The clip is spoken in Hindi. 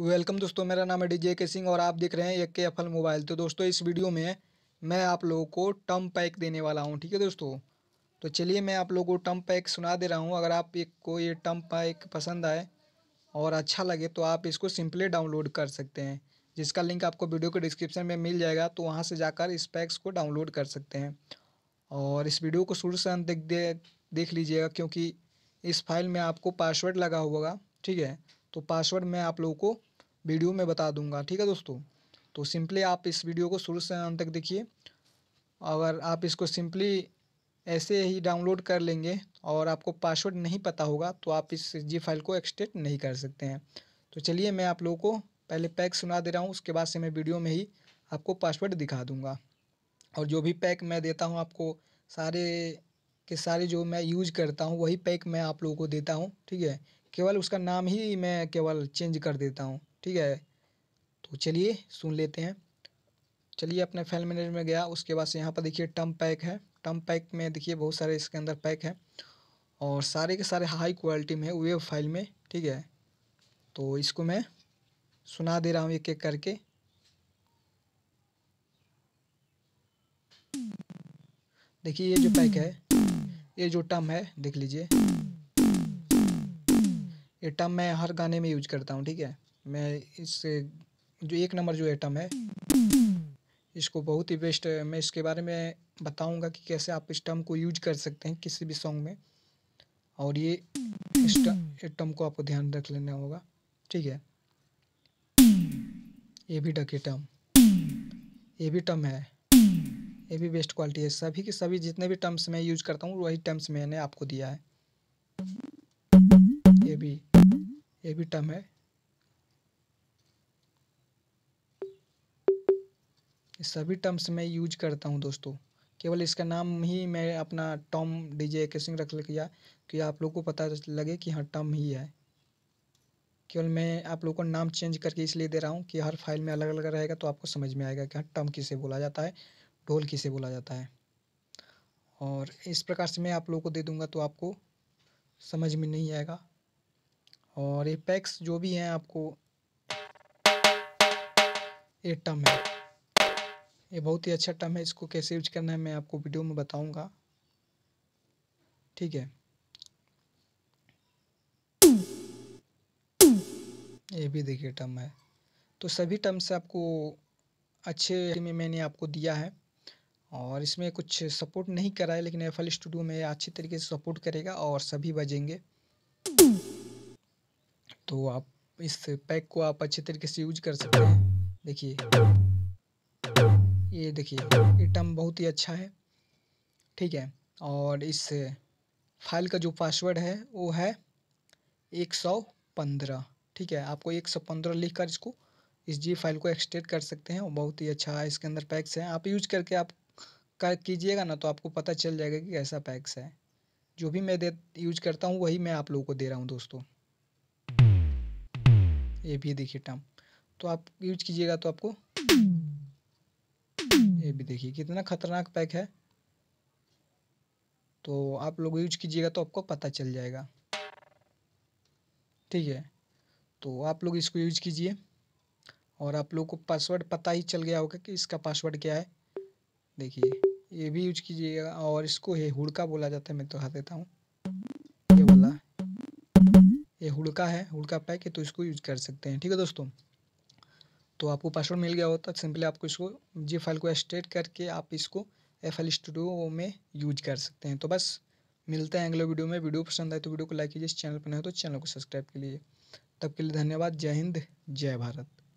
वेलकम दोस्तों मेरा नाम है डीजे के सिंह और आप देख रहे हैं एक के एफल मोबाइल तो दोस्तों इस वीडियो में मैं आप लोगों को टर्म पैक देने वाला हूं ठीक है दोस्तों तो चलिए मैं आप लोगों को टर्म पैक सुना दे रहा हूं अगर आप एक को ये टर्म पैक पसंद आए और अच्छा लगे तो आप इसको सिंपली डाउनलोड कर सकते हैं जिसका लिंक आपको वीडियो के डिस्क्रिप्शन में मिल जाएगा तो वहाँ से जाकर इस पैक्स को डाउनलोड कर सकते हैं और इस वीडियो को शुरू से अंत देख दे, देख लीजिएगा क्योंकि इस फाइल में आपको पासवर्ड लगा होगा ठीक है तो पासवर्ड मैं आप लोगों को वीडियो में बता दूंगा ठीक है दोस्तों तो सिंपली आप इस वीडियो को शुरू से अंत तक देखिए अगर आप इसको सिंपली ऐसे ही डाउनलोड कर लेंगे और आपको पासवर्ड नहीं पता होगा तो आप इस जी फाइल को एक्सटेट नहीं कर सकते हैं तो चलिए मैं आप लोगों को पहले पैक सुना दे रहा हूँ उसके बाद से मैं वीडियो में ही आपको पासवर्ड दिखा दूँगा और जो भी पैक मैं देता हूँ आपको सारे के सारे जो मैं यूज करता हूँ वही पैक मैं आप लोगों को देता हूँ ठीक है केवल उसका नाम ही मैं केवल चेंज कर देता हूँ ठीक है तो चलिए सुन लेते हैं चलिए अपने फाइल मैनेजर में गया उसके बाद से यहाँ पर देखिए टर्म पैक है टर्म पैक में देखिए बहुत सारे इसके अंदर पैक है और सारे के सारे हाई क्वालिटी में वेब फाइल में ठीक है तो इसको मैं सुना दे रहा हूँ एक एक करके देखिए ये जो पैक है ये जो टर्म है देख लीजिए ये टर्म मैं हर गाने में यूज करता हूँ ठीक है मैं इस जो एक नंबर जो आइटम है इसको बहुत ही बेस्ट मैं इसके बारे में बताऊंगा कि कैसे आप इस टर्म को यूज कर सकते हैं किसी भी सॉन्ग में और ये इस टर्म को आपको ध्यान रख लेना होगा ठीक है ये भी डकी टर्म ये भी टर्म है ये भी बेस्ट क्वालिटी है सभी के सभी जितने भी टर्म्स मैं यूज करता हूँ वही टर्म्स मैंने आपको दिया है ये भी ये भी टर्म है सभी टर्म्स में यूज करता हूँ दोस्तों केवल इसका नाम ही मैं अपना टॉम डीजे सिंह रख लिया कि आप लोग को पता लगे कि हाँ टर्म ही है केवल मैं आप लोगों को नाम चेंज करके इसलिए दे रहा हूँ कि हर फाइल में अलग अलग रहेगा तो आपको समझ में आएगा कि हाँ टर्म किसे बोला जाता है ढोल किसे बोला जाता है और इस प्रकार से मैं आप लोगों को दे दूँगा तो आपको समझ में नहीं आएगा और ये पैक्स जो भी हैं आपको ये टर्म है ये बहुत ही अच्छा टर्म है इसको कैसे यूज करना है मैं आपको वीडियो में बताऊंगा ठीक है ये भी देखिए टर्म है तो सभी टर्म से आपको अच्छे में मैंने आपको दिया है और इसमें कुछ सपोर्ट नहीं करा है लेकिन एफ एल स्टूडियो में अच्छी तरीके से सपोर्ट करेगा और सभी बजेंगे तो आप इस पैक को आप अच्छे तरीके से यूज कर सकते हैं देखिए ये देखिए ये बहुत ही अच्छा है ठीक है और इस फाइल का जो पासवर्ड है वो है एक सौ पंद्रह ठीक है आपको एक सौ पंद्रह लिख कर इसको इस जी फाइल को एक्सटेट कर सकते हैं बहुत ही अच्छा है इसके अंदर पैक्स हैं आप यूज करके आप कर कीजिएगा ना तो आपको पता चल जाएगा कि कैसा पैक्स है जो भी मैं दे यूज करता हूँ वही मैं आप लोगों को दे रहा हूँ दोस्तों ये भी देखिए टर्म तो आप यूज कीजिएगा तो आपको ये भी देखिए कितना खतरनाक पैक है तो आप लोग यूज कीजिएगा तो आपको पता चल जाएगा ठीक है तो आप लोग इसको यूज कीजिए और आप लोग को पासवर्ड पता ही चल गया होगा कि इसका पासवर्ड क्या है देखिए ये भी यूज कीजिएगा और इसको ये हुड़का बोला जाता है मैं तो हाथ देता हूँ ये बोला ये हुड़का है हुड़का पैक है तो इसको यूज कर सकते हैं ठीक है दोस्तों तो आपको पासवर्ड मिल गया होता सिंपली आपको इसको जी फाइल को एस्टेट करके आप इसको एफ एल स्टूडियो में यूज कर सकते हैं तो बस मिलते हैं अगले वीडियो में वीडियो पसंद आए तो वीडियो को लाइक कीजिए इस चैनल पर नहीं हो तो चैनल को सब्सक्राइब लीजिए तब के लिए धन्यवाद जय हिंद जय भारत